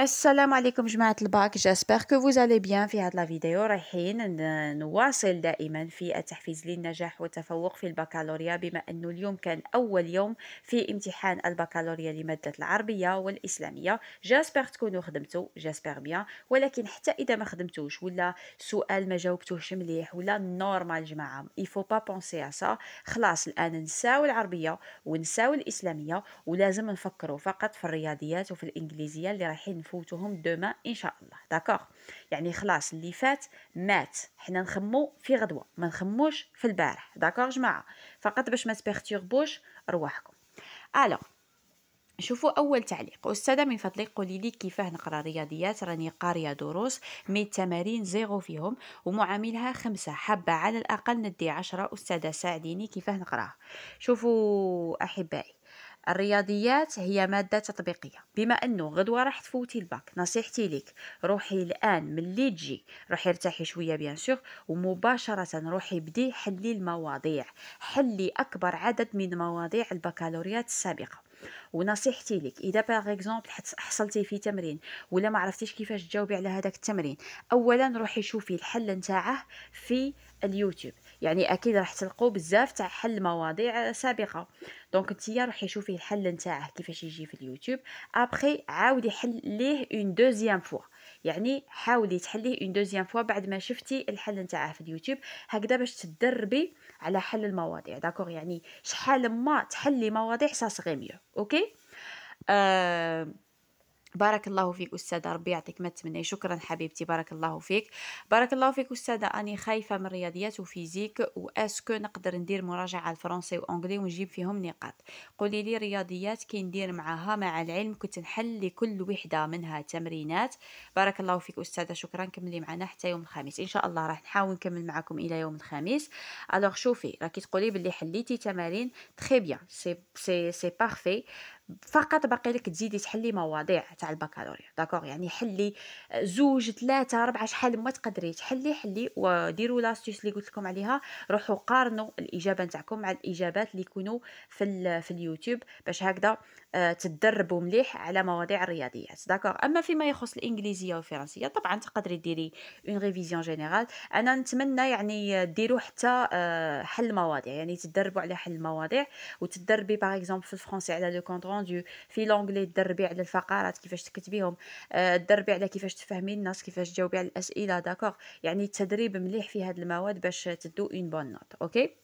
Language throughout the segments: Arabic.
السلام عليكم جماعة الباك جاسبر كو فوز بيان في هاد لا فيديو رايحين نواصل دائما في التحفيز للنجاح والتفوق في البكالوريا بما انه اليوم كان اول يوم في امتحان البكالوريا لمادة العربية والاسلامية جاسبر تكونوا خدمتو جاسبر بيان ولكن حتى اذا ما خدمتوش ولا سؤال ما جاوبتوش مليح ولا نورمال جماعة يفو با بونسي سا خلاص الان نساو العربية ونساو الاسلامية ولازم نفكروا فقط في الرياضيات وفي الانجليزية اللي رايحين نفوتوهم دوما ان شاء الله داكوغ يعني خلاص اللي فات مات حنا نخمو في غدوه ما نخموش في البارح داكوغ جماعه فقط باش ما تبيرتيربوش رواحكم الوغ شوفوا اول تعليق استاذه من فضلك قولي لي كيفاه نقرا رياضيات راني قاريه دروس مي التمارين زيرو فيهم ومعاملها خمسة حابه على الاقل ندي عشرة استاذه ساعديني كيفاه نقراها شوفوا احبائي الرياضيات هي مادة تطبيقية بما أنه غدوة راح تفوتي الباك نصيحتي لك روحي الآن ملي تجي روحي ارتاحي شوية بيان سور ومباشرة روحي بدي حلي المواضيع حلي أكبر عدد من مواضيع البكالوريات السابقة ونصيحتي لك اذا باغ اكزومبل حصلتي في تمرين ولا ما عرفتيش كيفاش تجاوبي على هذاك التمرين اولا روحي شوفي الحل نتاعه في اليوتيوب يعني اكيد راح تلقوا بزاف تاع حل مواضيع سابقه دونك نتيا روحي شوفي الحل نتاعه كيفاش يجي في اليوتيوب ابخي عاودي حليه اون دوزيام فوا يعني حاولي تحليه اون دوزيام فوا بعد ما شفتي الحل نتاعه في اليوتيوب هكذا باش تدربي على حل المواضيع داكوغ يعني شحال ما تحلي مواضيع سا سغي ميو اوكي آه، بارك الله فيك أستاذة ربي يعطيك ما تمني شكرا حبيبتي بارك الله فيك بارك الله فيك أستاذة أنا خايفة من رياضيات وفيزيك وأسكو نقدر ندير مراجعة الفرنسي وأنجلي ونجيب فيهم نقاط قولي لي رياضيات كي ندير معاها مع العلم كنت نحل لكل وحدة منها تمرينات بارك الله فيك أستاذة شكرا كملي معنا حتى يوم الخميس إن شاء الله راح نحاول نكمل معكم إلى يوم الخميس ألوغ شوفي راكي تقولي باللي حليتي تمارين تخي بيان سي سي, سي بارفي فقط باقي لك تزيدي تحلي مواضيع تاع البكالوريا داكوغ يعني حلي آه، زوج ثلاثه ربعه شحال ما تقدري تحلي حلي وديروا لاستيس اللي قلت لكم عليها روحوا قارنوا الاجابه نتاعكم مع الاجابات اللي يكونوا في في اليوتيوب باش هكذا آه، تدربوا مليح على مواضيع الرياضيات داكوغ اما فيما يخص الانجليزيه والفرنسيه طبعا تقدري ديري اون ريفيزيون جينيرال انا نتمنى يعني ديروا حتى آه، حل مواضيع يعني تدربوا على حل المواضيع وتدربي باغ اكزومبل في الفرنسي على لو كوندو في لونغلي تدربي على الفقرات كيفاش تكتبيهم آه، تدربي على كيفاش تفهمي الناس كيفاش تجاوبي على الاسئله داكوغ يعني التدريب مليح في هاد المواد باش تدو اون بون نوت اوكي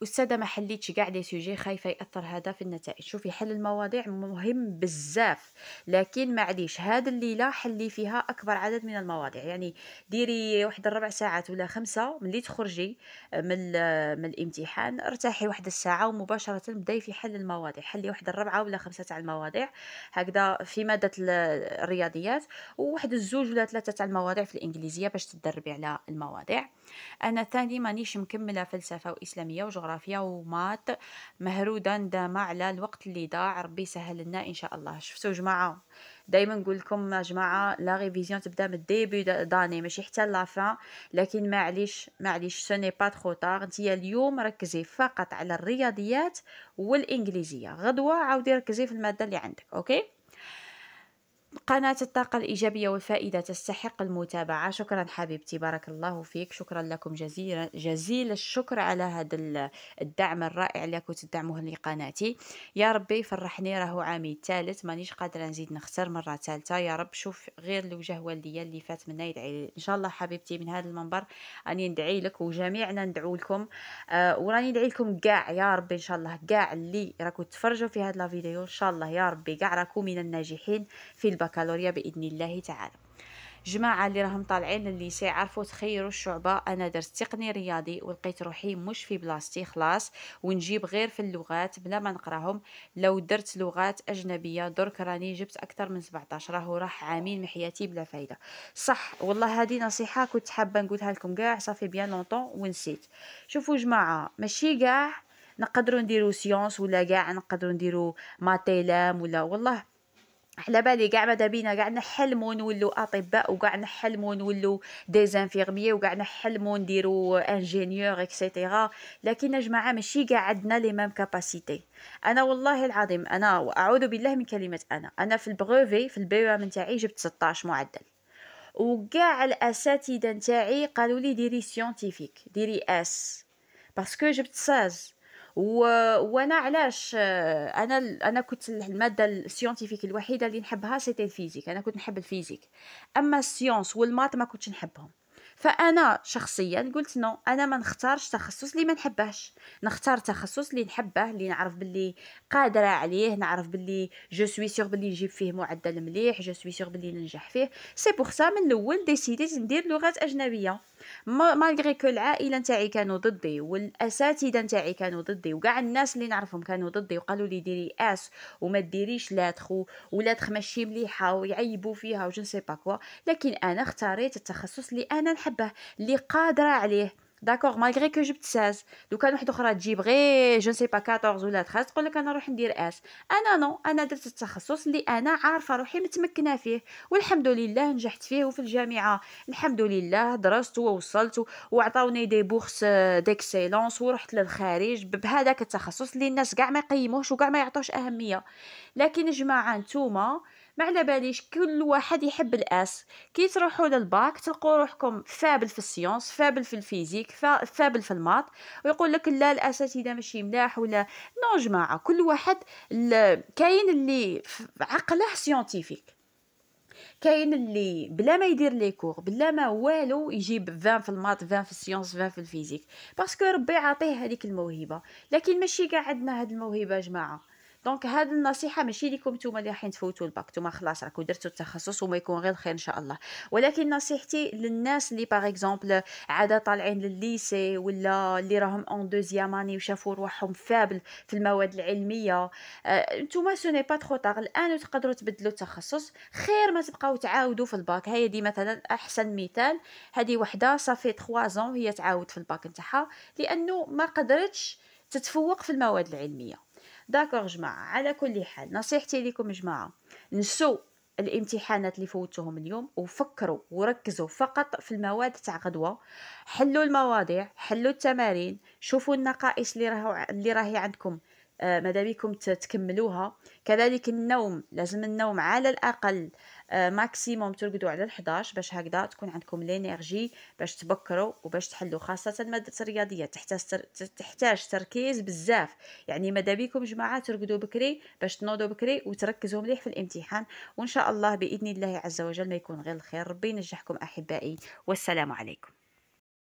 والساده ما حليتش كاع لي سوجي خايفه ياثر هذا في النتائج شوفي حل المواضيع مهم بزاف لكن معليش هاد الليله حلي فيها اكبر عدد من المواضيع يعني ديري واحد الربع ساعات ولا خمسة ملي تخرجي من من الامتحان ارتاحي واحد الساعه ومباشره بداي في حل المواضيع حلي واحد الربعه ولا خمسه تاع المواضيع هكذا في ماده الرياضيات وواحد الزوج ولا ثلاثه تاع المواضيع في الانجليزيه باش تدربي على المواضيع انا ثاني مانيش مكمله فلسفه واسلاميه وجغرافيا جغرافيا ومات مهرودة ندامة على الوقت اللي ضاع ربي يسهل لنا إن شاء الله شفتوا جماعة دائما نقول لكم يا جماعه لا ريفيزيون تبدا من ديبي داني ماشي حتى لافان لكن معليش معليش سوني با ترو طار انت اليوم ركزي فقط على الرياضيات والانجليزيه غدوه عاودي ركزي في الماده اللي عندك اوكي قناة الطاقة الإيجابية والفائدة تستحق المتابعة شكرا حبيبتي بارك الله فيك شكرا لكم جزيلا جزيل الشكر على هذا الدعم الرائع اللي كنت تدعموه لقناتي يا ربي فرحني راهو عامي الثالث مانيش قادرة نزيد نخسر مرة ثالثة يا رب شوف غير الوجه والديا اللي فات منا يدعي لي. إن شاء الله حبيبتي من هذا المنبر أني ندعي لك وجميعنا ندعو لكم آه وراني ندعي لكم كاع يا ربي إن شاء الله كاع اللي راكو تفرجوا في هذا الفيديو إن شاء الله يا ربي كاع راكو من الناجحين في البكالوريا باذن الله تعالى جماعه اللي راهم طالعين اللي سيعرفوا تخيروا الشعبه انا درت تقني رياضي ولقيت روحي مش في بلاصتي خلاص ونجيب غير في اللغات بلا ما نقراهم لو درت لغات اجنبيه درك راني جبت اكثر من 17 راهو راح عامين من حياتي بلا فايده صح والله هذه نصيحه كنت حابه نقولها لكم قاع صافي بيان لونطون ونسيت شوفوا جماعه ماشي قاع نقدروا نديرو سيونس ولا قاع نقدروا نديرو ماتيلام ولا والله على بالي كاع ماذا بينا كاع نحلمو نولو اطباء وكاع نحلمو نولو ديزانفيرميي وكاع نحلمو نديرو انجينيور اكسيتيرا لكن يا جماعه ماشي كاع عندنا لي ميم كاباسيتي انا والله العظيم انا واعوذ بالله من كلمه انا انا في البروفي في البي ام نتاعي جبت 16 معدل وكاع الاساتذه نتاعي قالوا لي ديري سيونتيفيك ديري اس باسكو جبت 16 و... وانا علاش انا انا كنت الماده السيونتيفيك الوحيده اللي نحبها سيتي الفيزيك انا كنت نحب الفيزيك اما السيونس والمات ما كنتش نحبهم فانا شخصيا قلت نو انا ما نختارش تخصص اللي ما نحبهش نختار تخصص اللي نحبه اللي نعرف باللي قادره عليه نعرف باللي جو سوي سيغ باللي نجيب فيه معدل مليح جو سوي سيغ باللي ننجح فيه سي بوغ سا من الاول ديسيديت ندير لغات اجنبيه مالغري كو العائله نتاعي كانوا ضدي والاساتذه نتاعي كانوا ضدي وكاع الناس اللي نعرفهم كانوا ضدي وقالوا لي ديري اس وما ديريش لاتخ ولاتخ ماشي مليحه ويعيبوا فيها وجنسي سي با كوا لكن انا اختاريت التخصص اللي انا نحبه اللي قادره عليه داكوغ مالغري كو جبت ساز لو كان اخرى تجيب غير جو سي با 14 ولا 13 تقول لك انا نروح ندير اس انا نو انا درت التخصص اللي انا عارفه روحي متمكنه فيه والحمد لله نجحت فيه وفي الجامعه الحمد لله درست ووصلت وعطاوني دي بورس ديكسيلونس ورحت للخارج بهذاك التخصص اللي الناس كاع ما يقيموهش وكاع ما يعطوش اهميه لكن جماعه نتوما ما على باليش كل واحد يحب الاس كي تروحوا للباك تلقوا روحكم فابل في السيونس فابل في الفيزيك فابل في المات ويقول لك لا الاساتذه ماشي ملاح ولا نو جماعه كل واحد كاين اللي عقله سيونتيفيك كاين اللي بلا ما يدير لي كور بلا ما والو يجيب 20 في المات 20 في السيونس 20 في الفيزيك باسكو ربي عاطيه هذيك الموهبه لكن ماشي كاع عندنا هاد الموهبه جماعه دونك هاد النصيحه ماشي ليكم نتوما اللي راحين تفوتوا الباك نتوما خلاص راكو درتوا التخصص وما يكون غير الخير ان شاء الله ولكن نصيحتي للناس اللي باغ اكزومبل عاده طالعين للليسي ولا اللي راهم اون دوزيام اني وشافوا روحهم فابل في المواد العلميه آه، نتوما سو ني با ترو طار الان تقدروا تبدلوا التخصص خير ما تبقاو تعاودوا في الباك هي دي مثلا احسن مثال هذه وحده صافي 3 زون هي تعاود في الباك نتاعها لانه ما قدرتش تتفوق في المواد العلميه داكوغ جماعه على كل حال نصيحتي لكم جماعه نسوا الامتحانات اللي فوتوهم اليوم وفكروا وركزوا فقط في المواد تاع غدوه حلوا المواضيع حلوا التمارين شوفوا النقائص اللي راهو اللي راهي عندكم آه تكملوها كذلك النوم لازم النوم على الاقل ماكسيموم آه، ترقدوا على ال11 باش هكذا تكون عندكم لينيرجي باش تبكروا وباش تحلوا خاصه ماده الرياضيات تحتاج تحتاج تركيز بزاف يعني ماذا بكم جماعه ترقدوا بكري باش تنوضوا بكري وتركزوا مليح في الامتحان وان شاء الله باذن الله عز وجل ما يكون غير الخير ربي ينجحكم احبائي والسلام عليكم